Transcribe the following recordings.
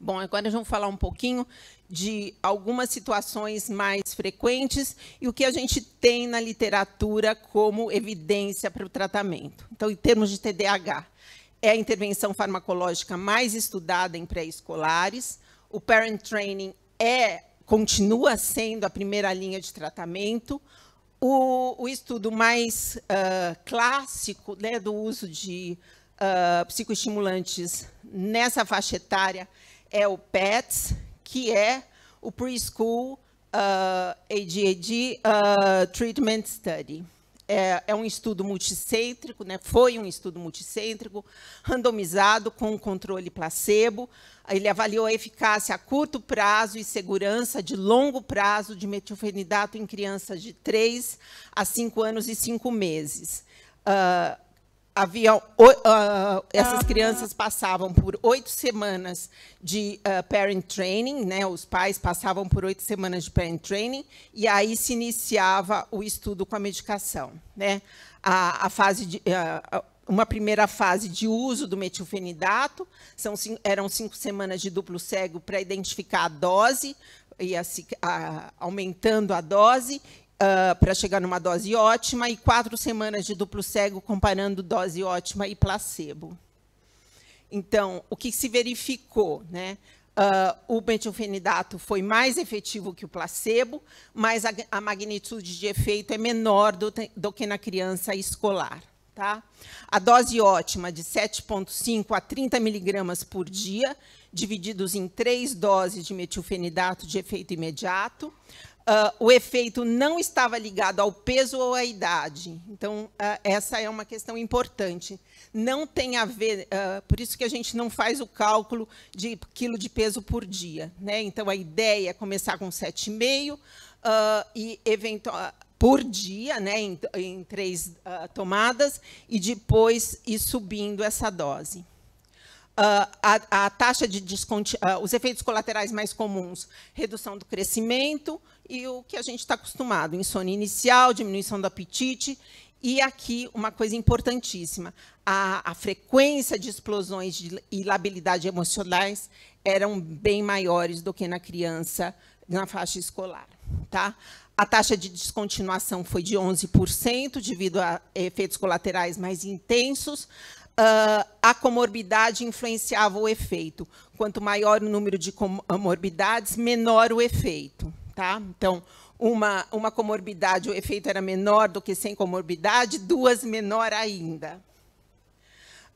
Bom, agora vamos falar um pouquinho de algumas situações mais frequentes e o que a gente tem na literatura como evidência para o tratamento. Então, em termos de TDAH, é a intervenção farmacológica mais estudada em pré-escolares. O parent training é continua sendo a primeira linha de tratamento. O, o estudo mais uh, clássico né, do uso de uh, psicoestimulantes nessa faixa etária é o PETS, que é o Preschool uh, ah, ADHD uh, ah, Treatment Study. É, é, um estudo multicêntrico, né? foi um estudo multicêntrico, randomizado, com controle placebo. Ele avaliou a eficácia a curto prazo e segurança de longo prazo de metilfenidato em crianças de 3 a 5 anos e 5 meses. Uh, havia uh, essas crianças passavam por oito semanas de uh, parent training, né? Os pais passavam por oito semanas de parent training e aí se iniciava o estudo com a medicação, né? A, a fase de uh, uma primeira fase de uso do metilfenidato, são, eram cinco semanas de duplo cego para identificar a dose, ia aumentando a dose, ah, para chegar numa dose ótima e quatro semanas de duplo cego comparando dose ótima e placebo. Então, o que se verificou? Né? Uh, o metilfenidato foi mais efetivo que o placebo, mas a, a magnitude de efeito é menor do, do que na criança escolar. Tá? A dose ótima de 7,5 a 30 miligramas por dia, divididos em três doses de metilfenidato de efeito imediato. Uh, o efeito não estava ligado ao peso ou à idade. Então, uh, essa é uma questão importante. Não tem a ver, uh, por isso que a gente não faz o cálculo de quilo de peso por dia. Né? Então, a ideia é começar com 7,5 uh, e por dia, né, em, em três tomadas, e depois ir subindo essa dose. Uh, a, a, taxa de desconto, Uh, os efeitos colaterais mais comuns, redução do crescimento, e o que a gente está acostumado: insônia inicial, diminuição do apetite. E aqui uma coisa importantíssima: a, a frequência de explosões de labilidade emocionais eram bem maiores do que na criança na faixa escolar. Tá? A taxa de descontinuação foi de 11%, devido a efeitos colaterais mais intensos. Uh, a comorbidade influenciava o efeito. Quanto maior o número de comorbidades, menor o efeito. Tá? Então, uma, uma comorbidade, o efeito era menor do que sem comorbidade, duas menor ainda.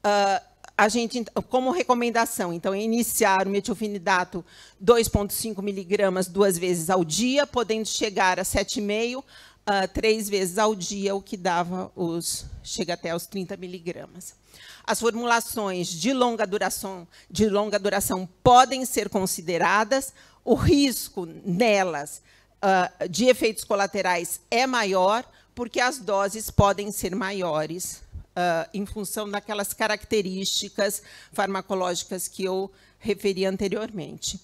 Uh, a gente, como recomendação, então, é iniciar o metilfinidato 2,5 miligramas duas vezes ao dia, podendo chegar a 7,5 Uh, ah, três vezes ao dia, o que dava os chega até aos 30 miligramas. As formulações de longa duração, de longa duração podem ser consideradas o risco nelas uh, de efeitos colaterais é maior, porque as doses podem ser maiores uh, em função daquelas características farmacológicas que eu referi anteriormente.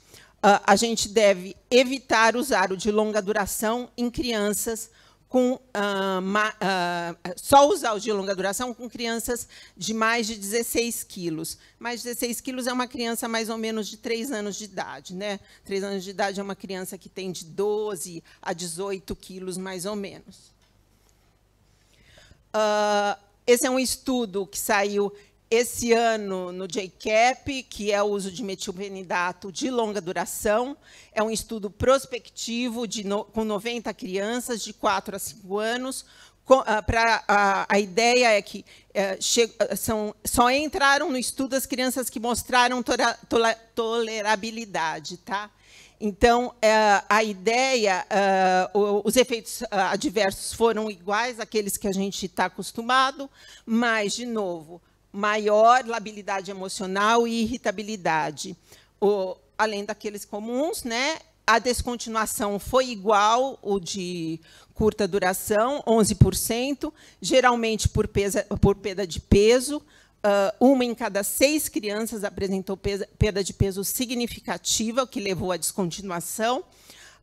Uh, a gente deve evitar usar o de longa duração em crianças com ah, ma, ah, só usar os de longa duração com crianças de mais de 16 quilos. Mais de 16 quilos é uma criança mais ou menos de 3 anos de idade. Né? 3 anos de idade é uma criança que tem de 12 a 18 quilos, mais ou menos. Uh, esse é um estudo que saiu esse ano no JCAP, que é o uso de metilbenidato de longa duração. É um estudo prospectivo de no, com 90 crianças de 4 a 5 anos. Com, a, ah, pra, a, a, ideia é que é, che, eh, são, só entraram no estudo as crianças que mostraram tora, tola, tolerabilidade. Tá? Então, é, a ideia, é, os efeitos ah, adversos foram iguais àqueles que a gente está acostumado, mas, de novo, maior labilidade emocional e irritabilidade. O, além daqueles comuns, né? A descontinuação foi igual o de curta duração, 11%, geralmente por, pesa, por perda de peso. Uh, uma em cada seis crianças apresentou pesa, perda de peso significativa, o que levou à descontinuação.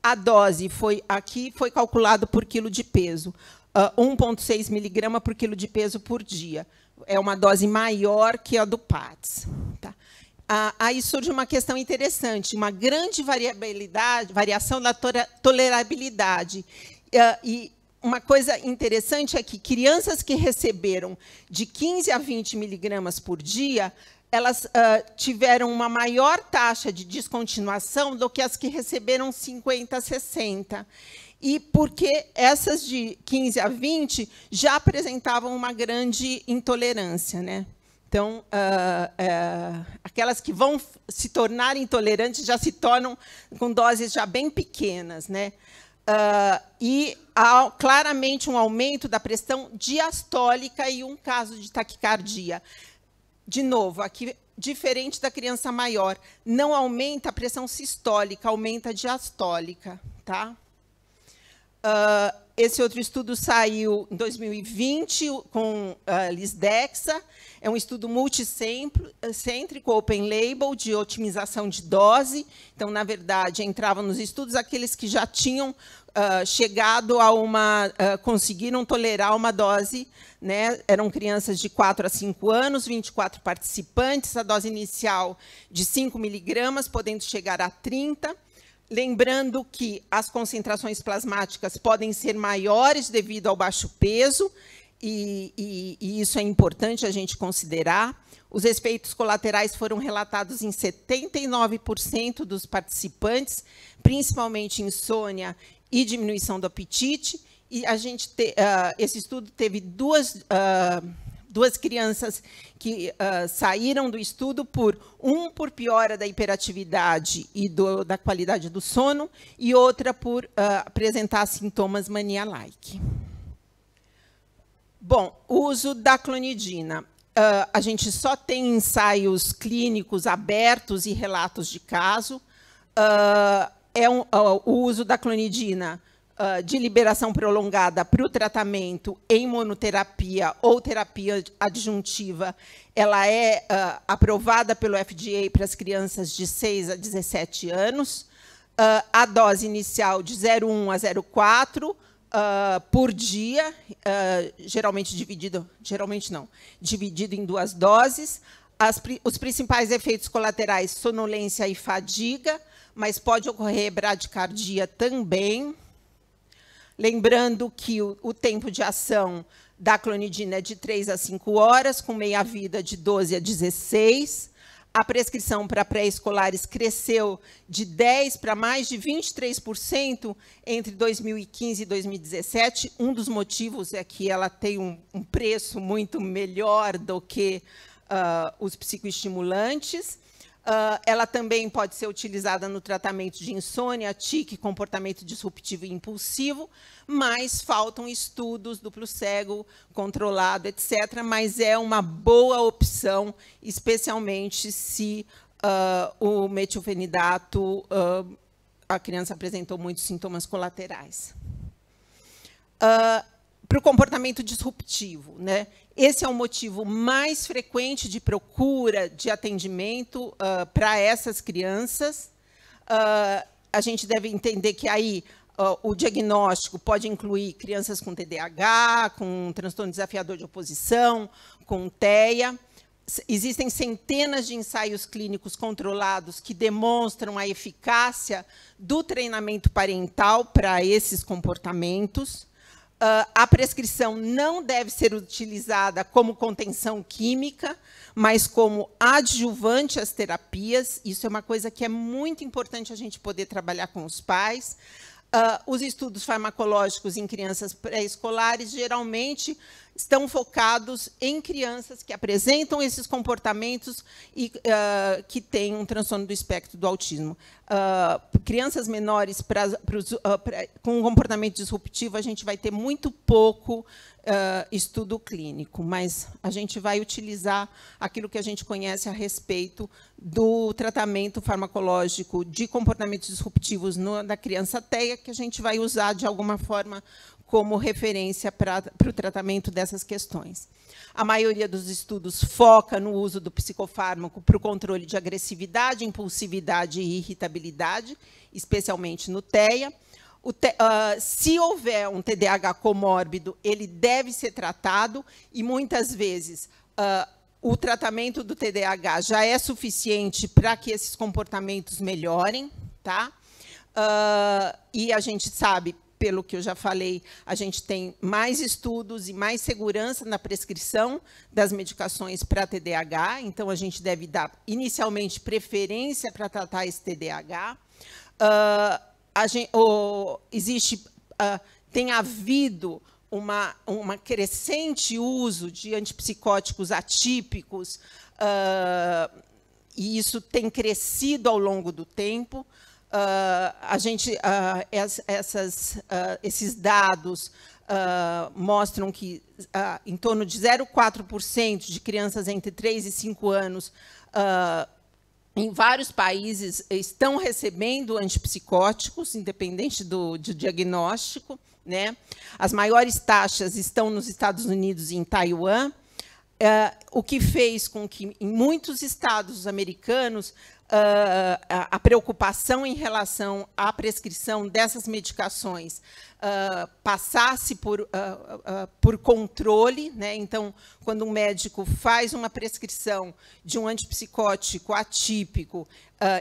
A dose foi aqui foi calculado por quilo de peso, uh, ah, 1,6 miligrama por quilo de peso por dia é uma dose maior que a do PATS. Tá? Ah, aí surge uma questão interessante, uma grande variabilidade, variação da tolerabilidade. Ah, e uma coisa interessante é que crianças que receberam de 15 a 20 miligramas por dia, elas ah, tiveram uma maior taxa de descontinuação do que as que receberam 50 a 60 e porque essas de 15 a 20 já apresentavam uma grande intolerância. Né? Então, uh, uh, aquelas que vão se tornar intolerantes já se tornam com doses já bem pequenas. Né? Uh, e há claramente um aumento da pressão diastólica e um caso de taquicardia. De novo, aqui diferente da criança maior, não aumenta a pressão sistólica, aumenta a diastólica, tá? Uh, esse outro estudo saiu em 2020 com uh, Lisdexa. É um estudo multicêntrico, open label, de otimização de dose. Então, na verdade, entravam nos estudos aqueles que já tinham uh, chegado a uma. Uh, conseguiram tolerar uma dose. Né? Eram crianças de 4 a 5 anos, 24 participantes, a dose inicial de 5 miligramas, podendo chegar a 30 Lembrando que as concentrações plasmáticas podem ser maiores devido ao baixo peso, e, e, e isso é importante a gente considerar. Os efeitos colaterais foram relatados em 79% dos participantes, principalmente insônia e diminuição do apetite. E a gente te, uh, esse estudo teve duas uh, duas crianças que uh, saíram do estudo por um por piora da hiperatividade e do, da qualidade do sono e outra por uh, apresentar sintomas mania-like. Bom, uso da clonidina. Uh, a gente só tem ensaios clínicos abertos e relatos de caso. é um, o uso da clonidina ah, de liberação prolongada para o tratamento em monoterapia ou terapia adjuntiva, ela é uh, aprovada pelo FDA para as crianças de 6 a 17 anos. Uh, a dose inicial de 0,1 a 0,4 Uh, por dia, uh, geralmente dividido, geralmente não, dividido em duas doses. As, os principais efeitos colaterais, sonolência e fadiga, mas pode ocorrer bradicardia também. Lembrando que o, o tempo de ação da clonidina é de 3 a 5 horas, com meia-vida de 12 a 16. A prescrição para pré-escolares cresceu de 10 para mais de 23% entre 2015 e 2017. Um dos motivos é que ela tem um, um preço muito melhor do que uh, os psicoestimulantes. Uh, ela também pode ser utilizada no tratamento de insônia, tique, comportamento disruptivo e impulsivo, mas faltam estudos duplo cego, controlado, etc. Mas é uma boa opção, especialmente se uh, o metilfenidato, uh, a criança apresentou muitos sintomas colaterais. Uh, para o comportamento disruptivo. Né? Esse é o motivo mais frequente de procura de atendimento uh, para essas crianças. Uh, a gente deve entender que aí uh, o diagnóstico pode incluir crianças com TDAH, com transtorno desafiador de oposição, com TEA. Existem centenas de ensaios clínicos controlados que demonstram a eficácia do treinamento parental para esses comportamentos. Uh, a prescrição não deve ser utilizada como contenção química, mas como adjuvante às terapias. Isso é uma coisa que é muito importante a gente poder trabalhar com os pais. Uh, os estudos farmacológicos em crianças pré-escolares geralmente estão focados em crianças que apresentam esses comportamentos e uh, que têm um transtorno do espectro do autismo. Uh, crianças menores pra, uh, pra, com um comportamento disruptivo, a gente vai ter muito pouco estudo clínico, mas a gente vai utilizar aquilo que a gente conhece a respeito do tratamento farmacológico de comportamentos disruptivos no, da criança TEA, que a gente vai usar de alguma forma como referência para o tratamento dessas questões. A maioria dos estudos foca no uso do psicofármaco para o controle de agressividade, impulsividade e irritabilidade, especialmente no TEA. Te, uh, ah, se houver um TDAH comórbido, ele deve ser tratado e muitas vezes uh, o tratamento do TDAH já é suficiente para que esses comportamentos melhorem, tá? Uh, e a gente sabe pelo que eu já falei, a gente tem mais estudos e mais segurança na prescrição das medicações para TDAH, então a gente deve dar inicialmente preferência para tratar esse TDAH. Uh, gente, oh, existe, uh, tem havido uma, uma crescente uso de antipsicóticos atípicos, uh, e isso tem crescido ao longo do tempo. Uh, a gente, uh, es, essas, uh, esses dados mostram que em torno de 0,4% de crianças entre 3 e 5 anos em vários países estão recebendo antipsicóticos, independente do, do diagnóstico. Né? As maiores taxas estão nos Estados Unidos e em Taiwan. o que fez com que, em muitos estados americanos, ah, ah, a, a preocupação em relação à prescrição dessas medicações uh, passasse por, uh, uh, por controle. Né? Então, quando um médico faz uma prescrição de um antipsicótico atípico,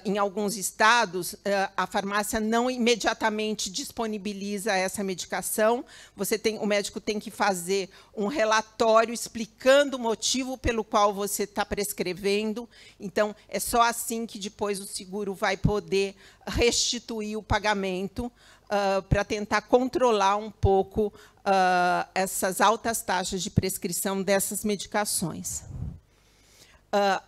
em alguns estados, a farmácia não imediatamente disponibiliza essa medicação. Você tem, o médico tem que fazer um relatório explicando o motivo pelo qual você está prescrevendo. Então, é só assim que depois o seguro vai poder restituir o pagamento uh, ah, para tentar controlar um pouco uh, essas altas taxas de prescrição dessas medicações. Uh,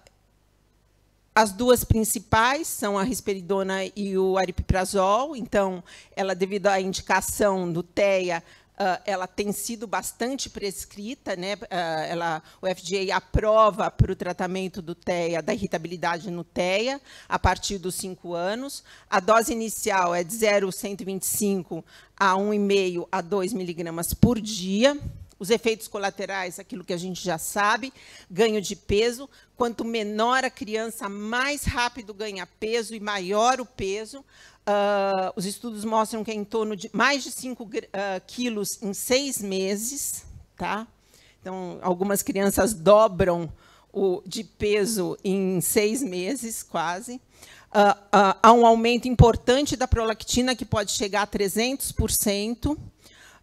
as duas principais são a risperidona e o aripiprazol. Então, ela, devido à indicação do TEA, uh, ela tem sido bastante prescrita, né? Uh, ela, o FDA aprova para o tratamento do TEA, da irritabilidade no TEA, a partir dos 5 anos. A dose inicial é de 0,125 a 1,5 a 2 miligramas por dia. Os efeitos colaterais, aquilo que a gente já sabe, ganho de peso, quanto menor a criança, mais rápido ganha peso e maior o peso. Uh, os estudos mostram que é em torno de mais de 5 uh, ah, quilos em seis meses. Tá? Então, algumas crianças dobram o, de peso em seis meses, quase. Uh, há um aumento importante da prolactina, que pode chegar a 300%.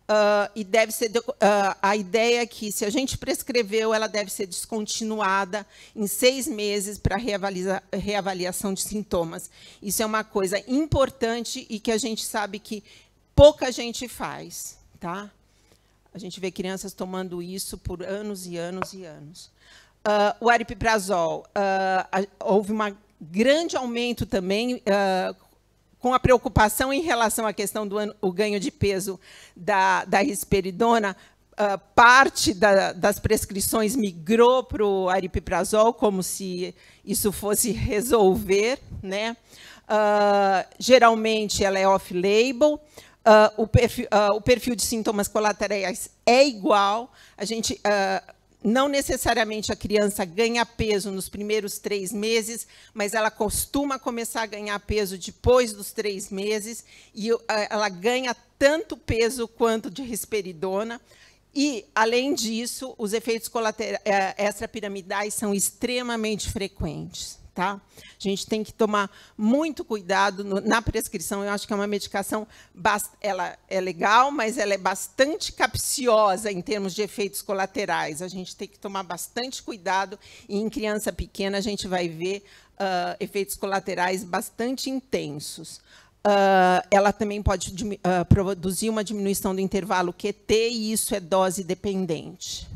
Uh, e deve ser uh, a ideia é que se a gente prescreveu, ela deve ser descontinuada em seis meses para reavaliação de sintomas. Isso é uma coisa importante e que a gente sabe que pouca gente faz, tá? A gente vê crianças tomando isso por anos e anos e anos. Uh, o aripiprazol, houve um grande aumento também com a preocupação em relação à questão do o ganho de peso da, da risperidona, uh, parte da, das prescrições migrou para o aripiprazol, como se isso fosse resolver. Né? Uh, geralmente, ela é off-label. Uh, o, perfil, o perfil de sintomas colaterais é igual. A gente não necessariamente a criança ganha peso nos primeiros três meses, mas ela costuma começar a ganhar peso depois dos três meses e uh, ela ganha tanto peso quanto de risperidona. E, além disso, os efeitos eh, extrapiramidais são extremamente frequentes. Tá? A gente tem que tomar muito cuidado no, na prescrição. Eu acho que é uma medicação, ela é legal, mas ela é bastante capciosa em termos de efeitos colaterais. A gente tem que tomar bastante cuidado e em criança pequena a gente vai ver uh, efeitos colaterais bastante intensos. Uh, ela também pode uh, produzir uma diminuição do intervalo QT e isso é dose dependente.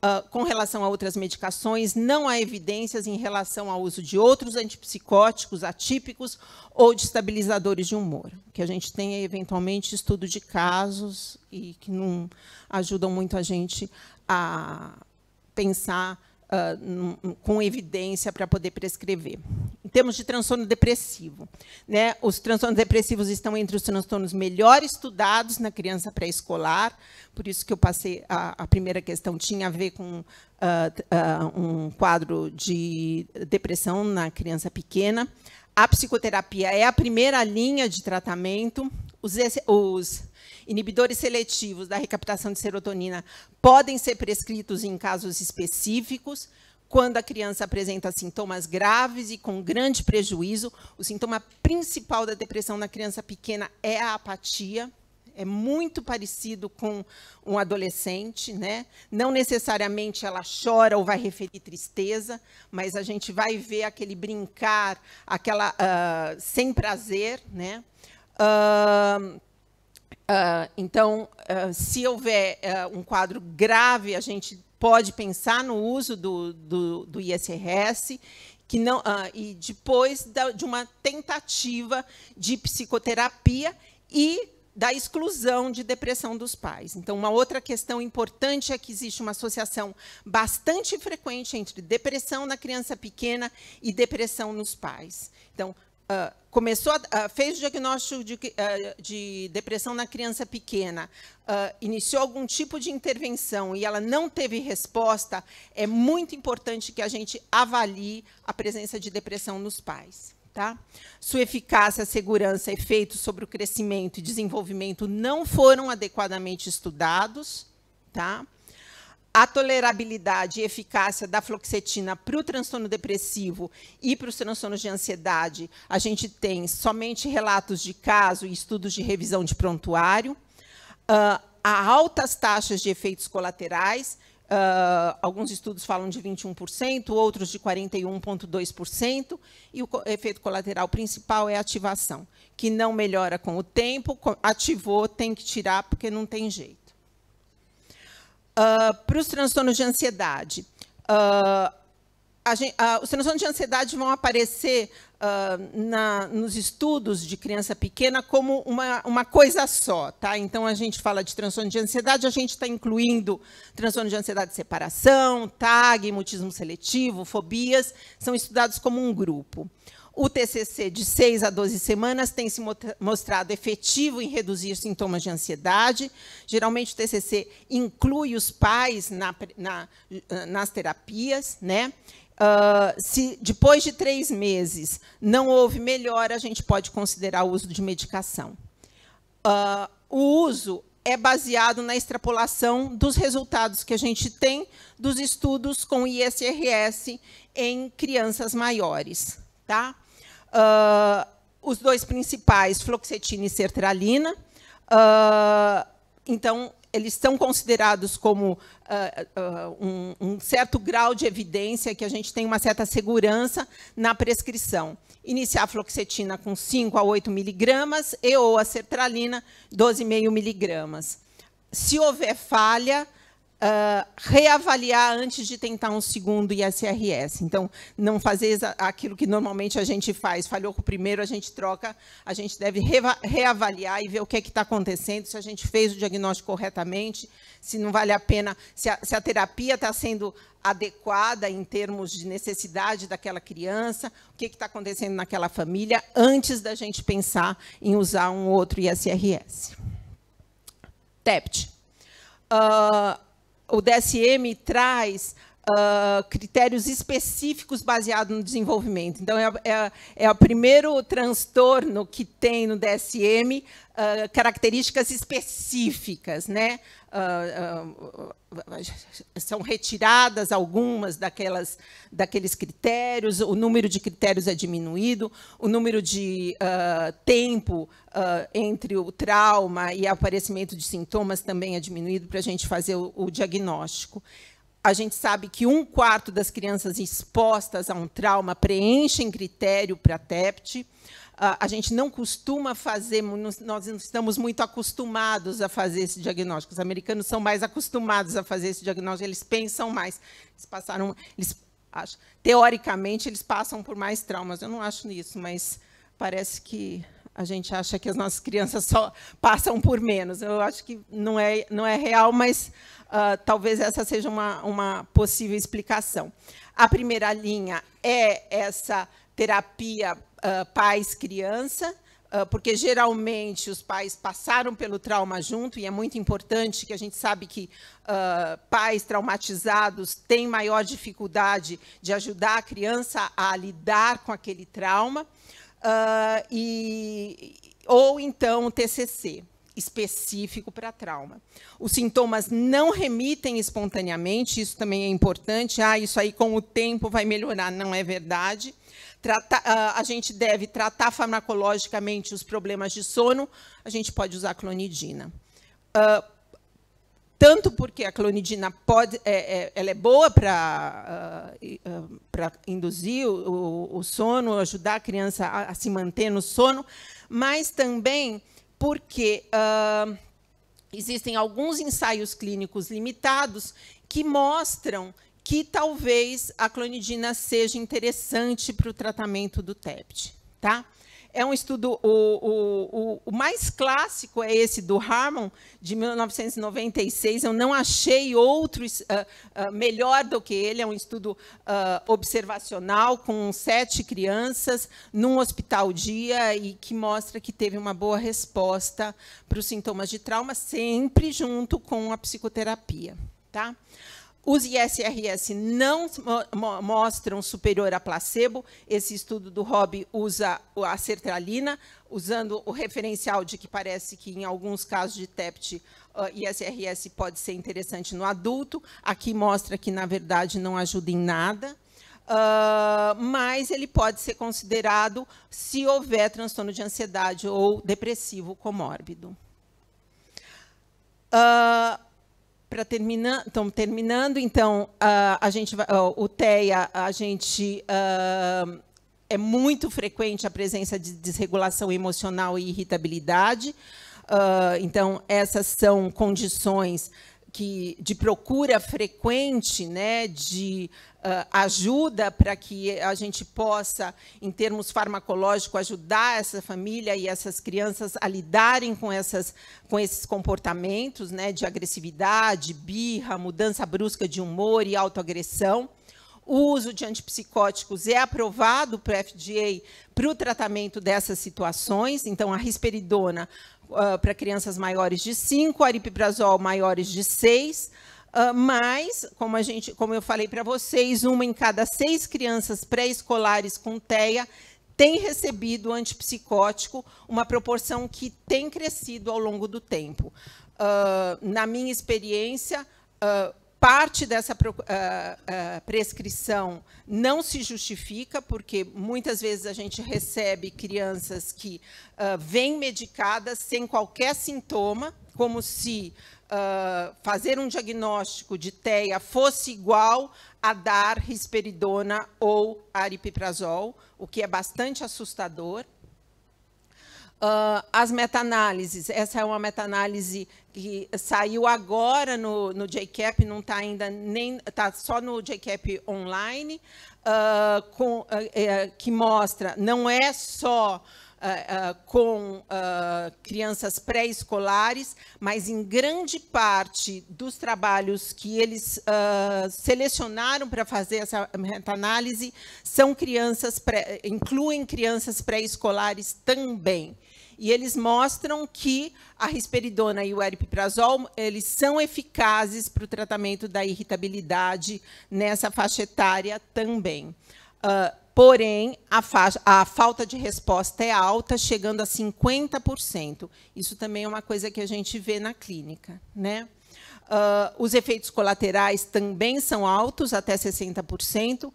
Uh, com relação a outras medicações, não há evidências em relação ao uso de outros antipsicóticos atípicos ou de estabilizadores de humor. que a gente tenha é, eventualmente, estudo de casos e que não ajudam muito a gente a pensar Uh, com evidência para poder prescrever. Em termos de transtorno depressivo, né, os transtornos depressivos estão entre os transtornos melhor estudados na criança pré-escolar, por isso que eu passei a, a, primeira questão tinha a ver com uh, uh, um quadro de depressão na criança pequena. A psicoterapia é a primeira linha de tratamento. Os, os Inibidores seletivos da recaptação de serotonina podem ser prescritos em casos específicos, quando a criança apresenta sintomas graves e com grande prejuízo. O sintoma principal da depressão na criança pequena é a apatia. É muito parecido com um adolescente, né? Não necessariamente ela chora ou vai referir tristeza, mas a gente vai ver aquele brincar, aquela uh, sem prazer, né? Uh, ah, então, uh, se houver uh, um quadro grave, a gente pode pensar no uso do, do, do ISRS que não, e depois da, de uma tentativa de psicoterapia e da exclusão de depressão dos pais. Então, uma outra questão importante é que existe uma associação bastante frequente entre depressão na criança pequena e depressão nos pais. Então, uh, começou a, fez o diagnóstico de, eh, de, depressão na criança pequena, uh, iniciou algum tipo de intervenção e ela não teve resposta, é muito importante que a gente avalie a presença de depressão nos pais. Tá? Sua eficácia, segurança, efeitos sobre o crescimento e desenvolvimento não foram adequadamente estudados. Tá? a tolerabilidade e eficácia da fluoxetina para o transtorno depressivo e para os transtornos de ansiedade, a gente tem somente relatos de caso e estudos de revisão de prontuário. Uh, há altas taxas de efeitos colaterais, Uh, alguns estudos falam de 21%, outros de 41,2%, e o efeito colateral principal é a ativação, que não melhora com o tempo, ativou, tem que tirar, porque não tem jeito. Uh, ah, para os transtornos de ansiedade. Uh, ah, gente, uh, ah, os transtornos de ansiedade vão aparecer na, nos estudos de criança pequena como uma, uma coisa só. Tá? Então, a gente fala de transtorno de ansiedade, a gente está incluindo transtorno de ansiedade de separação, TAG, mutismo seletivo, fobias, são estudados como um grupo. O TCC de 6 a 12 semanas tem se mostrado efetivo em reduzir sintomas de ansiedade. Geralmente, o TCC inclui os pais na, na, nas terapias. Né? Uh, se depois de três meses não houve melhora, a gente pode considerar o uso de medicação. Uh, o uso é baseado na extrapolação dos resultados que a gente tem dos estudos com ISRS em crianças maiores, tá? Uh, os dois principais, floxetina e sertralina. Uh, então, eles são considerados como uh, uh, um, um, certo grau de evidência que a gente tem uma certa segurança na prescrição. Iniciar a floxetina com 5 a 8 miligramas e ou a sertralina 12,5 miligramas. Se houver falha, ah, reavaliar antes de tentar um segundo ISRS. Então, não fazer aquilo que normalmente a gente faz. Falhou com o primeiro, a gente troca. A gente deve reavaliar e ver o que é está acontecendo, se a gente fez o diagnóstico corretamente, se não vale a pena, se a, se a terapia está sendo adequada em termos de necessidade daquela criança, o que é está acontecendo naquela família, antes da gente pensar em usar um outro ISRS. TEPT. Uh, ah, o DSM traz uh, critérios específicos baseados no desenvolvimento. Então, é, é, é o primeiro transtorno que tem no DSM uh, ah, características específicas, né? Uh, são retiradas algumas daquelas, daqueles critérios, o número de critérios é diminuído, o número de uh, tempo uh, entre o trauma e aparecimento de sintomas também é diminuído para a gente fazer o, o diagnóstico a gente sabe que um quarto das crianças expostas a um trauma preenchem critério para TEPT. Ah, a gente não costuma fazer, nós não estamos muito acostumados a fazer esse diagnóstico. Os americanos são mais acostumados a fazer esse diagnóstico, eles pensam mais. Eles passaram, eles, acho, teoricamente, eles passam por mais traumas. Eu não acho nisso, mas parece que a gente acha que as nossas crianças só passam por menos. Eu acho que não é, não é real, mas uh, talvez essa seja uma, uma possível explicação. A primeira linha é essa terapia uh, pais-criança, uh, porque geralmente os pais passaram pelo trauma junto, e é muito importante que a gente sabe que uh, pais traumatizados têm maior dificuldade de ajudar a criança a lidar com aquele trauma uh, e, ou então o TCC específico para trauma. Os sintomas não remitem espontaneamente, isso também é importante. Ah, isso aí com o tempo vai melhorar, não é verdade. Trata, ah, a gente deve tratar farmacologicamente os problemas de sono, a gente pode usar clonidina. Uh, tanto porque a clonidina pode, é, é, ela é boa para uh, ah, ah, induzir o, o, sono, ajudar a criança a, a, se manter no sono, mas também porque uh, existem alguns ensaios clínicos limitados que mostram que talvez a clonidina seja interessante para o tratamento do TEPT, tá? é um estudo, o, o, o, mais clássico é esse do Harmon, de 1996. Eu não achei outro uh, ah, uh, ah, melhor do que ele. É um estudo uh, observacional com sete crianças num hospital dia e que mostra que teve uma boa resposta para os sintomas de trauma, sempre junto com a psicoterapia. Tá? Os ISRS não mostram superior a placebo. Esse estudo do Rob usa a sertralina, usando o referencial de que parece que em alguns casos de TEPT uh, ISRS pode ser interessante no adulto. Aqui mostra que, na verdade, não ajuda em nada. Uh, mas ele pode ser considerado se houver transtorno de ansiedade ou depressivo comórbido. Uh, para terminar, estão terminando, então a, a gente, o TEA, a gente uh, é muito frequente a presença de desregulação emocional e irritabilidade. Uh, então essas são condições que, de procura frequente né, de uh, ajuda para que a gente possa, em termos farmacológicos, ajudar essa família e essas crianças a lidarem com, essas, com esses comportamentos né, de agressividade, birra, mudança brusca de humor e autoagressão. O uso de antipsicóticos é aprovado para FDA para o tratamento dessas situações, então a risperidona uh, ah, para crianças maiores de 5, aripiprazol maiores de 6, uh, ah, mas, como, a gente, como eu falei para vocês, uma em cada seis crianças pré-escolares com TEA tem recebido antipsicótico, uma proporção que tem crescido ao longo do tempo. Uh, na minha experiência, uh, Parte dessa ah, ah, prescrição não se justifica, porque muitas vezes a gente recebe crianças que ah, vêm medicadas sem qualquer sintoma, como se Uh, fazer um diagnóstico de TEA fosse igual a dar risperidona ou aripiprazol, o que é bastante assustador. Uh, as meta-análises. Essa é uma meta-análise que saiu agora no, no JCap, não está ainda nem. Está só no JCap online, uh, com, uh, que mostra não é só ah, ah, com ah, crianças pré-escolares, mas em grande parte dos trabalhos que eles selecionaram para fazer essa análise são crianças pré, incluem crianças pré-escolares também e eles mostram que a risperidona e o eripiprazol eles são eficazes para o tratamento da irritabilidade nessa faixa etária também. Uh, Porém, a, a, falta de resposta é alta, chegando a 50%. Isso também é uma coisa que a gente vê na clínica. Né? Uh, os efeitos colaterais também são altos, até 60%. Uh,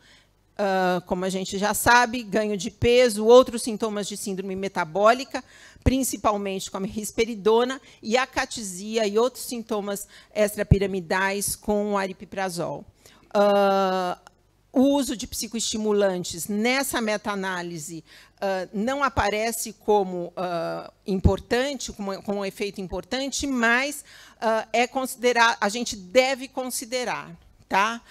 ah, como a gente já sabe, ganho de peso, outros sintomas de síndrome metabólica, principalmente com a risperidona, e a e outros sintomas extrapiramidais com o aripiprazol. Uh, o uso de psicoestimulantes nessa meta-análise uh, não aparece como uh, importante, como, como, um efeito importante, mas uh, é considerar, a gente deve considerar, tá?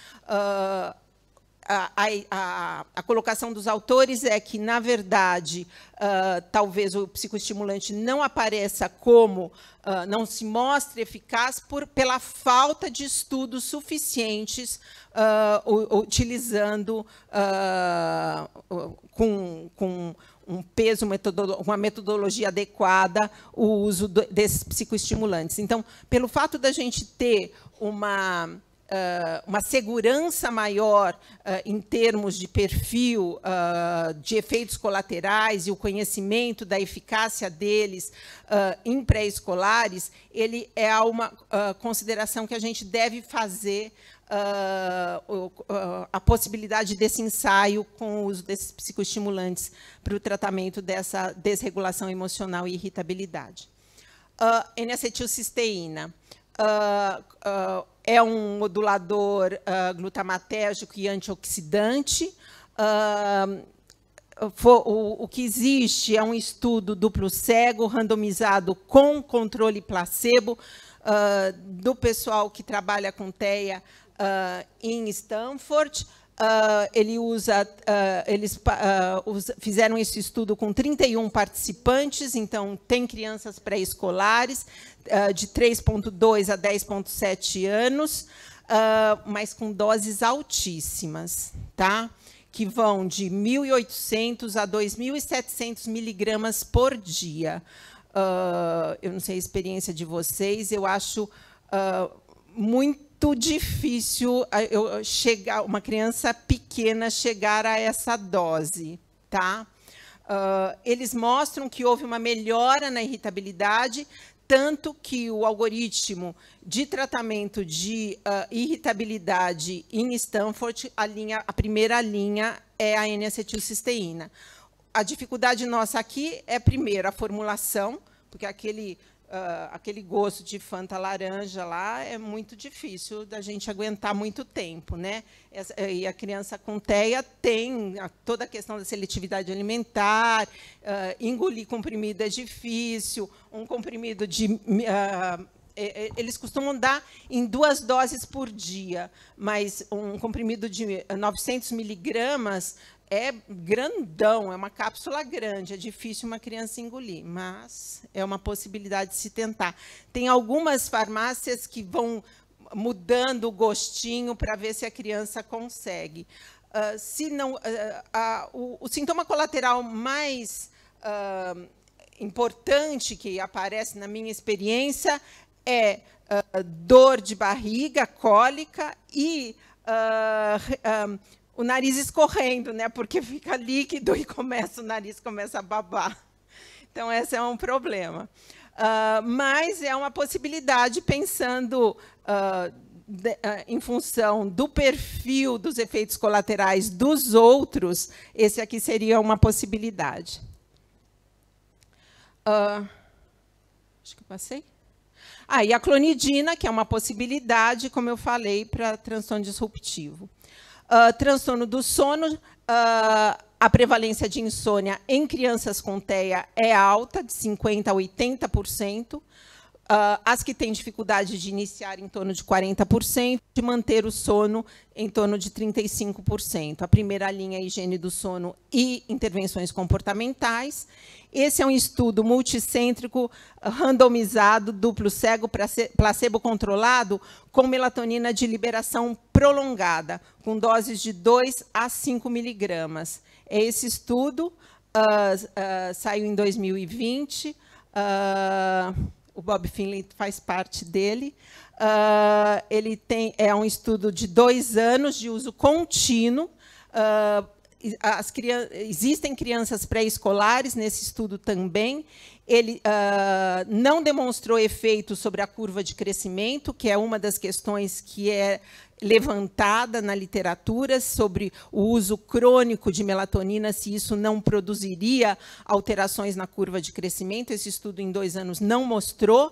a, a, a, colocação dos autores é que, na verdade, uh, talvez o psicoestimulante não apareça como, uh, não se mostre eficaz por, pela falta de estudos suficientes uh, utilizando com, com um peso, uma metodologia adequada o uso desses psicoestimulantes. Então, pelo fato da gente ter uma uh, uma segurança maior uh, em termos de perfil uh, de efeitos colaterais e o conhecimento da eficácia deles em pré-escolares, ele é uma consideração que a gente deve fazer a possibilidade desse ensaio com o uso desses psicoestimulantes para o tratamento dessa desregulação emocional e irritabilidade. Uh, N-acetilcisteína. Uh, uh, é um modulador uh, ah, glutamatérgico e antioxidante. Uh, ah, for, o, o, que existe é um estudo duplo cego, randomizado com controle placebo, uh, do pessoal que trabalha com TEA em Stanford. Uh, ele usa, uh, eles uh, ah, usa, fizeram esse estudo com 31 participantes, então tem crianças pré-escolares de 3,2 a 10,7 anos, mas com doses altíssimas, tá? que vão de 1.800 a 2.700 miligramas por dia. eu não sei a experiência de vocês, eu acho muito muito difícil ah, eu chegar, uma criança pequena chegar a essa dose, tá? Uh, eles mostram que houve uma melhora na irritabilidade, tanto que o algoritmo de tratamento de uh, irritabilidade em Stanford, a, linha, a primeira linha é a N-acetilcisteína. A dificuldade nossa aqui é, primeiro, a formulação, porque aquele ah, aquele gosto de Fanta laranja lá é muito difícil da gente aguentar muito tempo, né? E a criança com teia tem toda a questão da seletividade alimentar, uh, engolir comprimido é difícil, um comprimido de uh, eles costumam dar em duas doses por dia, mas um comprimido de 900 eh, miligramas é grandão, é uma cápsula grande, é difícil uma criança engolir, mas é uma possibilidade de se tentar. Tem algumas farmácias que vão mudando o gostinho para ver se a criança consegue. Uh, se não, uh, uh, o, o, sintoma colateral mais importante que aparece na minha experiência é dor de barriga, cólica e Uh, uh, o nariz escorrendo, né? Porque fica líquido e começa o nariz começa a babar. Então esse é um problema. Uh, mas é uma possibilidade pensando uh, de, uh, em função do perfil dos efeitos colaterais dos outros. Esse aqui seria uma possibilidade. acho que eu passei. Ah, e a clonidina, que é uma possibilidade, como eu falei, para transtorno disruptivo uh, transtorno do sono, uh, a prevalência de insônia em crianças com TEA é alta, de 50% a 80%. Uh, ah, as que têm dificuldade de iniciar em torno de 40%, de manter o sono em torno de 35%. A primeira linha é higiene do sono e intervenções comportamentais. Esse é um estudo multicêntrico, randomizado, duplo cego, placebo controlado, com melatonina de liberação prolongada, com doses de 2 a 5 miligramas. Esse estudo uh, uh, saiu em 2020, uh, ah, o Bob Finley faz parte dele. ele tem, é um estudo de dois anos de uso contínuo. existem crianças pré-escolares nesse estudo também. Ele uh, não demonstrou efeito sobre a curva de crescimento, que é uma das questões que é levantada na literatura sobre o uso crônico de melatonina, se isso não produziria alterações na curva de crescimento. Esse estudo em dois anos não mostrou.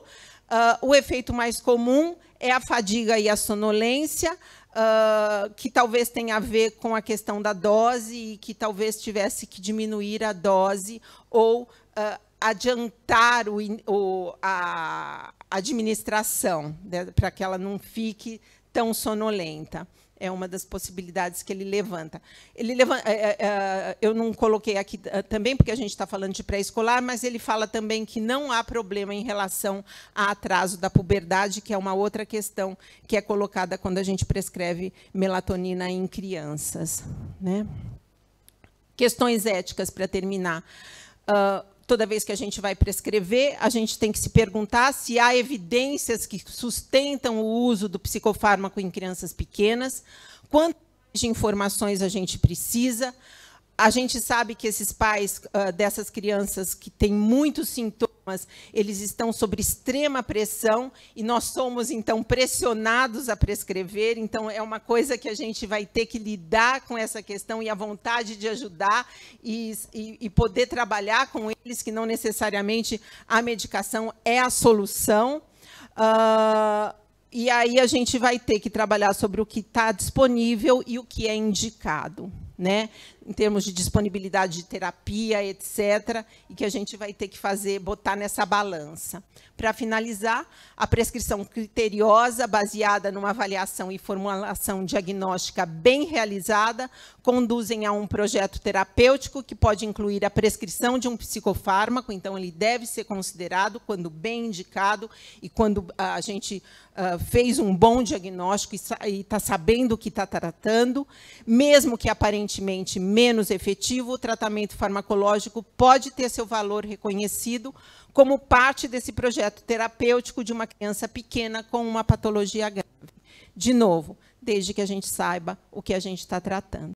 Uh, o efeito mais comum é a fadiga e a sonolência, uh, que talvez tenha a ver com a questão da dose e que talvez tivesse que diminuir a dose ou uh, adiantar o, o, a administração, né, para que ela não fique tão sonolenta. É uma das possibilidades que ele levanta. Ele levanta é, eh, é, eh, eh, eu não coloquei aqui também, porque a gente está falando de pré-escolar, mas ele fala também que não há problema em relação a atraso da puberdade, que é uma outra questão que é colocada quando a gente prescreve melatonina em crianças. Né? Questões éticas, para terminar. Uh, Toda vez que a gente vai prescrever, a gente tem que se perguntar se há evidências que sustentam o uso do psicofármaco em crianças pequenas, quantas informações a gente precisa, a gente sabe que esses pais uh, dessas crianças que têm muitos sintomas, eles estão sob extrema pressão e nós somos, então, pressionados a prescrever. Então, é uma coisa que a gente vai ter que lidar com essa questão e a vontade de ajudar e, e, e poder trabalhar com eles, que não necessariamente a medicação é a solução. Uh, e aí a gente vai ter que trabalhar sobre o que está disponível e o que é indicado né, em termos de disponibilidade de terapia, etc., e que a gente vai ter que fazer, botar nessa balança. Para finalizar, a prescrição criteriosa, baseada numa avaliação e formulação diagnóstica bem realizada, conduzem a um projeto terapêutico que pode incluir a prescrição de um psicofármaco, então ele deve ser considerado quando bem indicado e quando a gente uh, fez um bom diagnóstico e está sabendo o que está tratando, mesmo que aparentemente aparentemente menos efetivo, o tratamento farmacológico pode ter seu valor reconhecido como parte desse projeto terapêutico de uma criança pequena com uma patologia grave. De novo, desde que a gente saiba o que a gente está tratando.